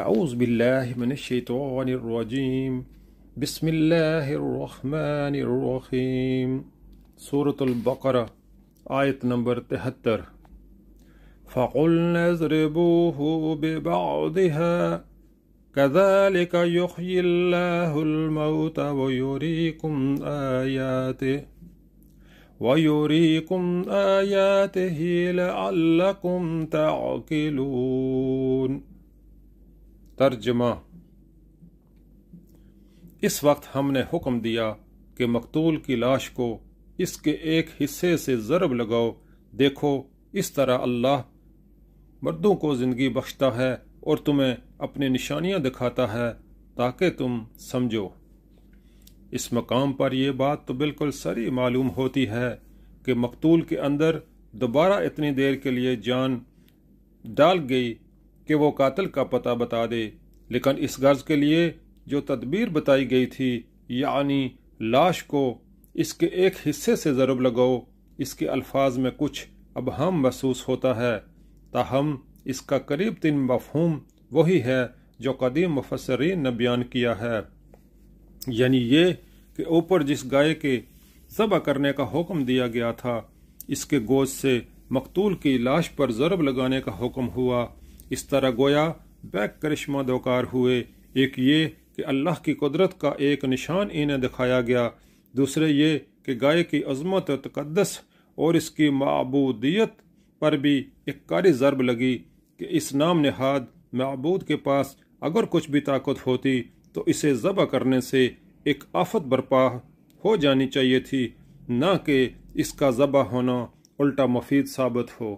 أعوذ بالله من الشيطان الرجيم بسم الله الرحمن الرحيم سورة البقرة آية نمبر تهتر فقلنا اضربوه ببعضها كذلك يحيي الله الموت ويريكم آياته ويريكم آياته لعلكم تعقلون ترجمہ اس وقت ہم نے حکم دیا کہ مقتول کی لاش کو اس کے ایک حصے سے ضرب لگاؤ دیکھو اس طرح اللہ مردوں کو زندگی بخشتا ہے اور تمہیں اپنی نشانیاں دکھاتا ہے تاکہ تم سمجھو اس مقام پر یہ بات تو بالکل سری معلوم ہوتی ہے کہ مقتول کے اندر دوبارہ اتنی دیر کے لیے جان ڈال گئی کہ وہ قاتل کا پتہ بتا دے لیکن اس غرض کے لیے جو تدبیر بتائی گئی تھی یعنی لاش کو اس کے ایک حصے سے ضرب لگاؤ اس کے الفاظ میں کچھ اب ہم محسوس ہوتا ہے تاہم اس کا قریب تین مفہوم وہی ہے جو قدیم مفسرین نے بیان کیا ہے یعنی یہ کہ اوپر جس گائے کے ذبح کرنے کا حکم دیا گیا تھا اس کے گوشت سے مقتول کی لاش پر ضرب لگانے کا حکم ہوا اس طرح گویا بیک کرشمہ دوکار ہوئے ایک یہ کہ اللہ کی قدرت کا ایک نشان انہیں دکھایا گیا دوسرے یہ کہ گائے کی عظمت و تقدس اور اس کی معبودیت پر بھی ایک کاری ضرب لگی کہ اس نام نہاد معبود کے پاس اگر کچھ بھی طاقت ہوتی تو اسے ذبح کرنے سے ایک آفت برپاہ ہو جانی چاہیے تھی نہ کہ اس کا ذبح ہونا الٹا مفید ثابت ہو